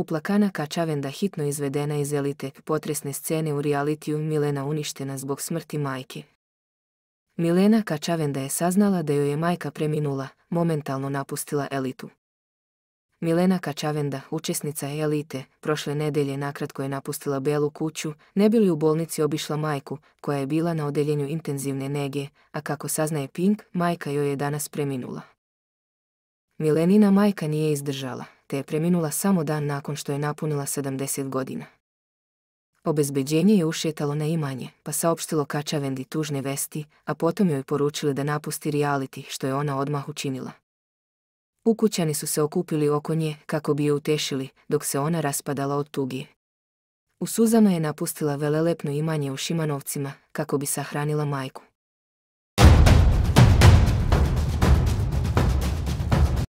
Uplakana Kačavenda hitno izvedena iz elite potresne scene u realitiju Milena uništena zbog smrti majke. Milena Kačavenda je saznala da joj je majka preminula, momentalno napustila elitu. Milena Kačavenda, učesnica elite, prošle nedelje nakratko je napustila belu kuću, ne bi li u bolnici obišla majku, koja je bila na odeljenju intenzivne nege, a kako saznaje Pink, majka joj je danas preminula. Milenina majka nije izdržala, te je preminula samo dan nakon što je napunila 70 godina. Obezbeđenje je ušetalo na imanje, pa saopštilo Kačavendi tužne vesti, a potom joj poručili da napusti realiti što je ona odmah učinila. Ukućani su se okupili oko nje kako bi je utešili, dok se ona raspadala od tugije. U Suzano je napustila velelepno imanje u Šimanovcima kako bi sahranila majku.